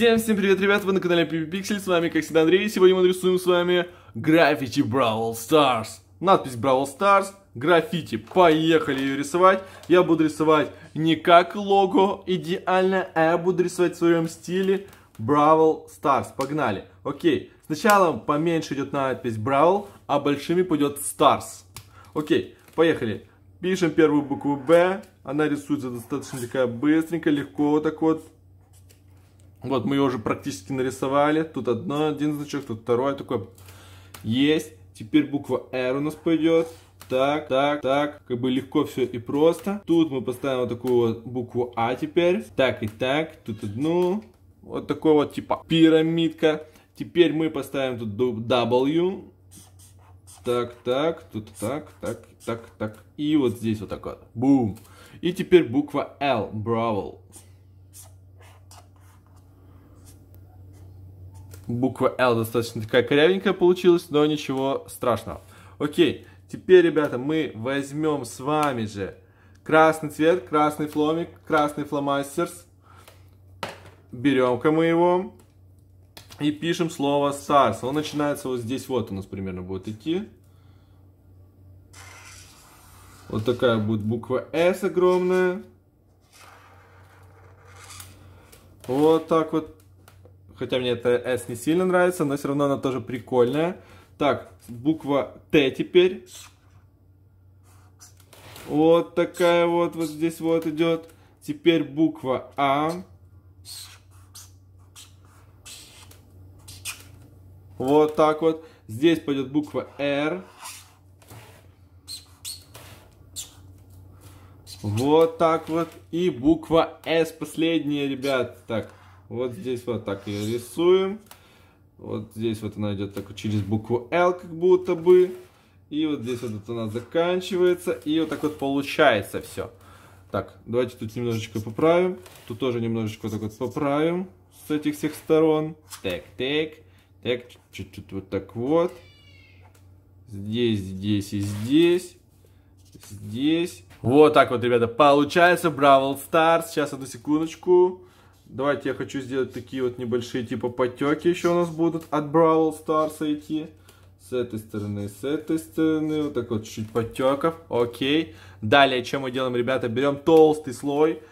Всем-всем привет, ребята, вы на канале PvPixel, с вами, как всегда, Андрей, сегодня мы нарисуем с вами граффити Бравл Старс. Надпись Бравл Старс, граффити, поехали ее рисовать. Я буду рисовать не как лого идеально, а я буду рисовать в своем стиле Бравл Старс. Погнали. Окей, сначала поменьше идет надпись Бравл, а большими пойдет Старс. Окей, поехали. Пишем первую букву Б. она рисуется достаточно такая быстренько, легко вот так вот вот, мы ее уже практически нарисовали. Тут одно, один значок, тут второй такой. Есть. Теперь буква R у нас пойдет. Так, так, так. Как бы легко все и просто. Тут мы поставим вот такую вот букву А теперь. Так и так. Тут одну. Вот такой вот типа пирамидка. Теперь мы поставим тут W. Так, так, тут так, так, так, так. И вот здесь вот так вот. Бум. И теперь буква L. Браво. буква L достаточно такая корявенькая получилась, но ничего страшного. Окей, теперь, ребята, мы возьмем с вами же красный цвет, красный фломик, красный фломастерс. Берем-ка мы его и пишем слово SARS. Он начинается вот здесь вот у нас примерно будет идти. Вот такая будет буква S огромная. Вот так вот Хотя мне эта S не сильно нравится, но все равно она тоже прикольная. Так, буква Т теперь. Вот такая вот, вот здесь вот идет. Теперь буква А. Вот так вот. Здесь пойдет буква Р. Вот так вот. И буква С последняя, ребят. Так, вот здесь вот так ее рисуем. Вот здесь вот она идет так через букву L, как будто бы. И вот здесь вот она заканчивается. И вот так вот получается все. Так, давайте тут немножечко поправим. Тут тоже немножечко вот так вот поправим с этих всех сторон. Так, так, так, чуть-чуть вот так вот. Здесь, здесь и здесь. Здесь. Вот так вот, ребята, получается Бравл Старс. Сейчас, одну секундочку. Давайте я хочу сделать такие вот небольшие типа потеки еще у нас будут от Бравл Stars идти. С этой стороны, с этой стороны. Вот так вот чуть-чуть потеков. Окей. Далее, чем мы делаем, ребята? Берем толстый слой.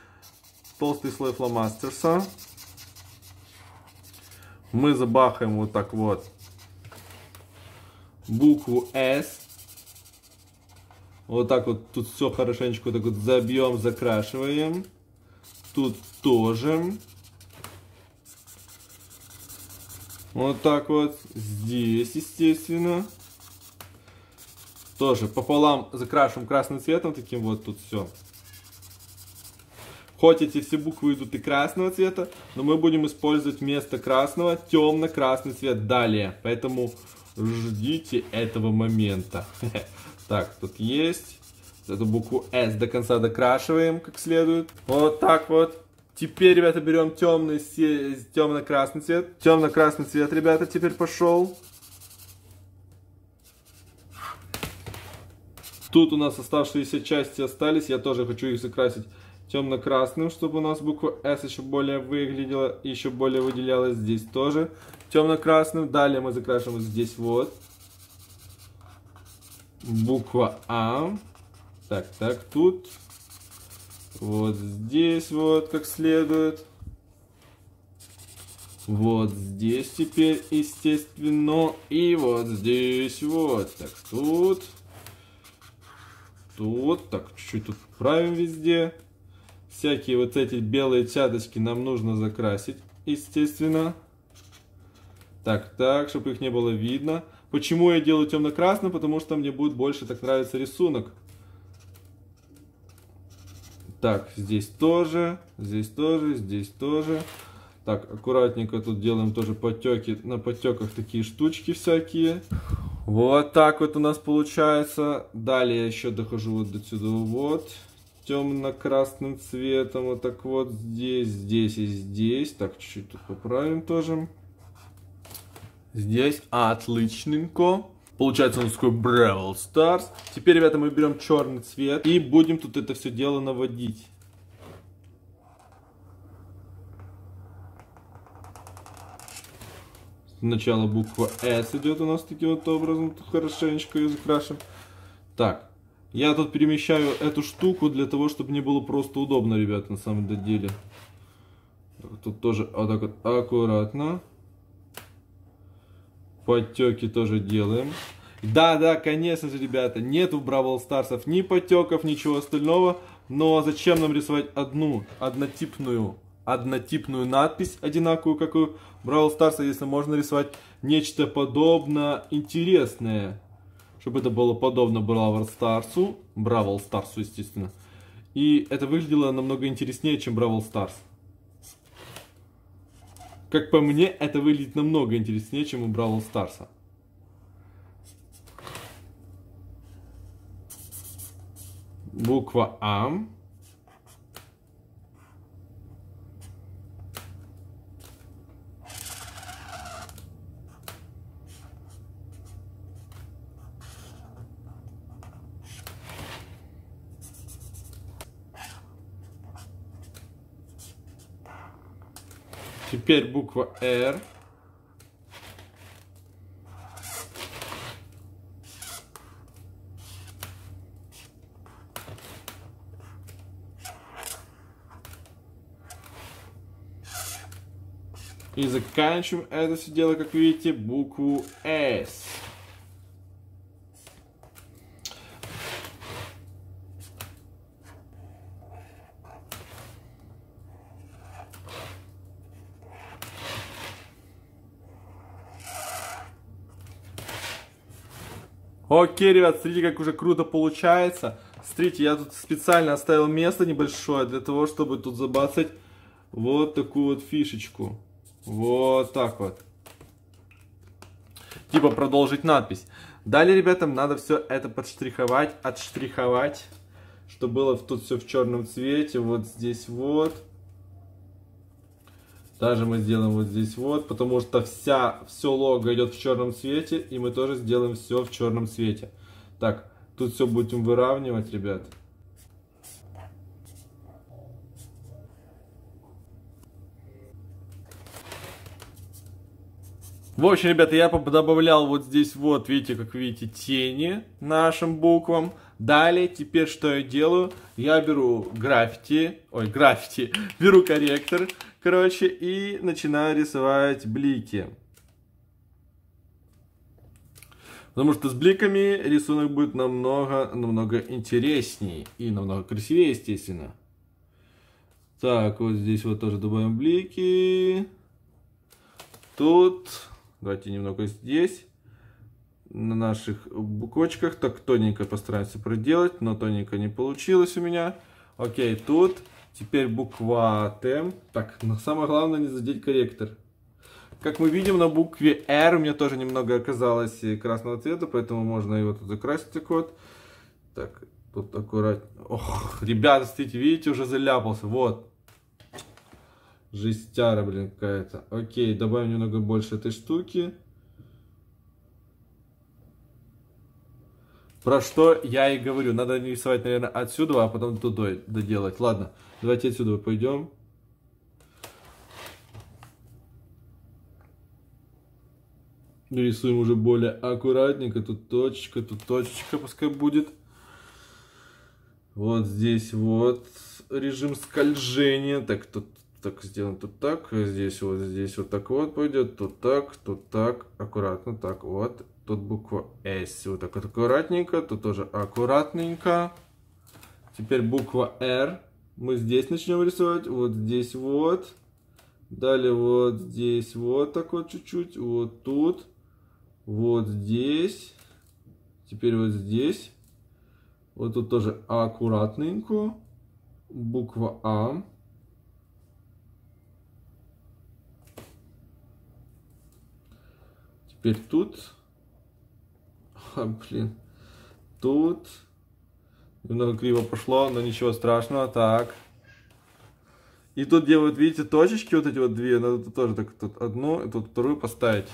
Толстый слой фломастерса. Мы забахаем вот так вот букву S. Вот так вот тут все хорошенечко вот так вот забьем, закрашиваем. Тут тоже. Вот так вот. Здесь, естественно. Тоже пополам закрашиваем красным цветом. Таким вот тут все. Хоть эти все буквы идут и красного цвета, но мы будем использовать вместо красного темно-красный цвет далее. Поэтому ждите этого момента. Так, тут есть эту букву S до конца докрашиваем как следует. Вот так вот. Теперь, ребята, берем темный, темно-красный цвет. Темно-красный цвет, ребята, теперь пошел. Тут у нас оставшиеся части остались. Я тоже хочу их закрасить темно-красным, чтобы у нас буква S еще более выглядела, еще более выделялась здесь тоже темно-красным. Далее мы закрашиваем здесь вот буква А. Так, так, тут. Вот здесь вот как следует. Вот здесь теперь, естественно. И вот здесь вот. Так, тут. Тут. Так, чуть-чуть тут правим везде. Всякие вот эти белые чаточки нам нужно закрасить, естественно. Так, так, чтобы их не было видно. Почему я делаю темно-красным? Потому что мне будет больше так нравится рисунок. Так, здесь тоже, здесь тоже, здесь тоже. Так, аккуратненько тут делаем тоже потеки, на потеках такие штучки всякие. Вот так вот у нас получается. Далее я еще дохожу вот до сюда, вот, темно-красным цветом, вот так вот здесь, здесь и здесь. Так, чуть-чуть тут поправим тоже. Здесь отличненько. Получается, у нас такой Бравл Старс. Теперь, ребята, мы берем черный цвет и будем тут это все дело наводить. Сначала буква S идет у нас таким вот образом, хорошенечко ее закрашим. Так, я тут перемещаю эту штуку для того, чтобы мне было просто удобно, ребят, на самом деле. Тут тоже вот так вот аккуратно потеки тоже делаем. Да, да, конечно же, ребята, нет в Бравл Старсов ни потеков, ничего остального. Но зачем нам рисовать одну, однотипную, однотипную надпись, одинаковую, как у Бравл Старса, если можно рисовать нечто подобное, интересное? Чтобы это было подобно Бравл Старсу, Бравл Старсу, естественно. И это выглядело намного интереснее, чем Бравл Старс. Как по мне, это выглядит намного интереснее, чем у Бравл Старса. Буква А. Теперь буква R. И заканчиваем это все дело, как видите, букву S. Окей, ребят, смотрите, как уже круто получается. Смотрите, я тут специально оставил место небольшое для того, чтобы тут забацать вот такую вот фишечку. Вот так вот. Типа продолжить надпись. Далее, ребятам, надо все это подштриховать, отштриховать, чтобы было тут все в черном цвете. Вот здесь вот. Также мы сделаем вот здесь вот, потому что вся, все лого идет в черном цвете, и мы тоже сделаем все в черном цвете. Так, тут все будем выравнивать, ребят. В общем, ребята, я добавлял вот здесь вот, видите, как видите, тени нашим буквам. Далее, теперь что я делаю? Я беру граффити, ой, граффити, беру корректор Короче, и начинаю рисовать блики. Потому что с бликами рисунок будет намного, намного интересней и намного красивее, естественно. Так, вот здесь вот тоже добавим блики. Тут, давайте немного здесь, на наших буквочках. Так, тоненько постараемся проделать, но тоненько не получилось у меня. Окей, тут Теперь буква Т. Так, но самое главное не задеть корректор. Как мы видим, на букве R у меня тоже немного оказалось э, красного цвета, поэтому можно его тут закрасить так вот. Так, тут аккуратно. Ох, ребята, смотрите, видите, уже заляпался. Вот. Жестяра, блин, какая-то. Окей, добавим немного больше этой штуки. Про что я и говорю. Надо нарисовать, наверное, отсюда, а потом туда доделать. Ладно. Давайте отсюда пойдем. Рисуем уже более аккуратненько. Тут точечка, тут точечка пускай будет. Вот здесь вот режим скольжения. Так, тут так сделаем тут так. Здесь вот, здесь вот так вот пойдет. Тут так, тут так. Аккуратно так вот. Тут буква S. Вот так вот аккуратненько. Тут тоже аккуратненько. Теперь буква R мы здесь начнем рисовать, вот здесь вот, далее вот здесь вот так вот чуть-чуть, вот тут, вот здесь, теперь вот здесь, вот тут тоже а аккуратненько, буква А. Теперь тут, а, блин, тут, Немного криво пошло, но ничего страшного. Так. И тут, где вот видите точечки, вот эти вот две, надо тут тоже так тут одну, и тут вторую поставить.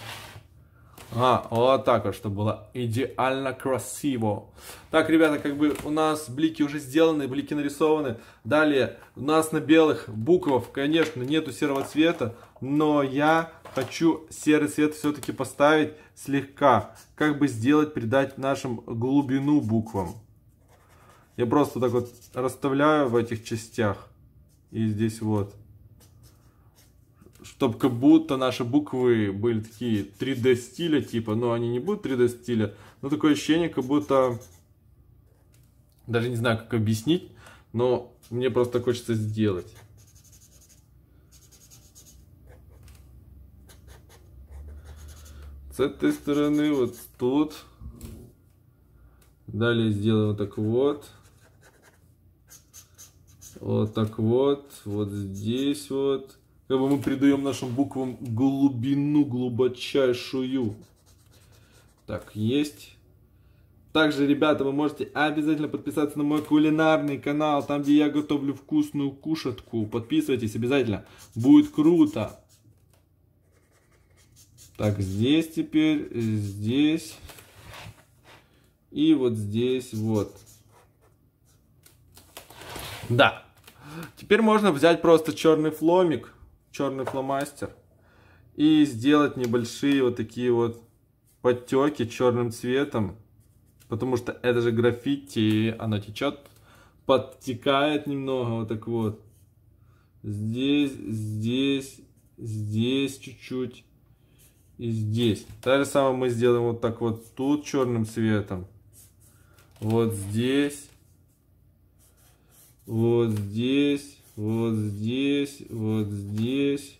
А, вот так вот, чтобы было идеально красиво. Так, ребята, как бы у нас блики уже сделаны, блики нарисованы. Далее, у нас на белых буквах, конечно, нету серого цвета, но я хочу серый цвет все-таки поставить слегка, как бы сделать, придать нашим глубину буквам. Я просто так вот расставляю в этих частях. И здесь вот. Чтобы как будто наши буквы были такие 3D стиля, типа. Но они не будут 3D стиля. Но такое ощущение, как будто... Даже не знаю, как объяснить. Но мне просто хочется сделать. С этой стороны вот тут. Далее сделаю вот так вот. Вот так вот, вот здесь вот. Как бы мы придаем нашим буквам глубину глубочайшую. Так, есть. Также, ребята, вы можете обязательно подписаться на мой кулинарный канал, там, где я готовлю вкусную кушатку. Подписывайтесь обязательно, будет круто. Так, здесь теперь, здесь и вот здесь вот. Да, Теперь можно взять просто черный фломик, черный фломастер и сделать небольшие вот такие вот подтеки черным цветом, потому что это же граффити, оно течет, подтекает немного вот так вот. Здесь, здесь, здесь чуть-чуть и здесь. То же самое мы сделаем вот так вот тут черным цветом. Вот здесь вот здесь, вот здесь, вот здесь,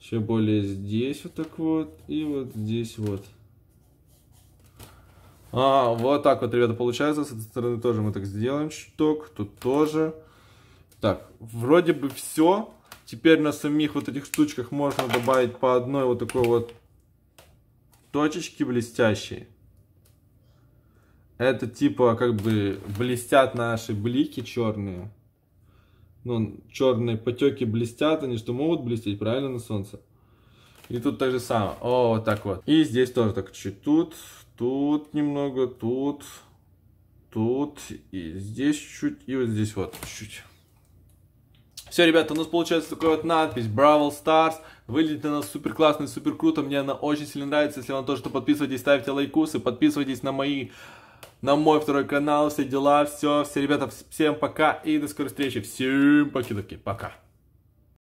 еще более здесь вот так вот и вот здесь вот. А, вот так вот, ребята, получается. С этой стороны тоже мы так сделаем штук. Тут тоже. Так, вроде бы все. Теперь на самих вот этих штучках можно добавить по одной вот такой вот точечке блестящей. Это типа как бы блестят наши блики черные. Ну, черные потеки блестят, они что могут блестеть, правильно, на солнце? И тут так же самое. О, вот так вот. И здесь тоже так чуть тут, тут немного, тут, тут, и здесь чуть, и вот здесь вот чуть. Все, ребята, у нас получается такой вот надпись "Bravel Stars. Выглядит она супер классно и супер круто. Мне она очень сильно нравится. Если вам тоже, то подписывайтесь, ставьте лайкусы, подписывайтесь на мои на мой второй канал, все дела, все, все, ребята, всем пока и до скорой встречи, всем покидоки, пока.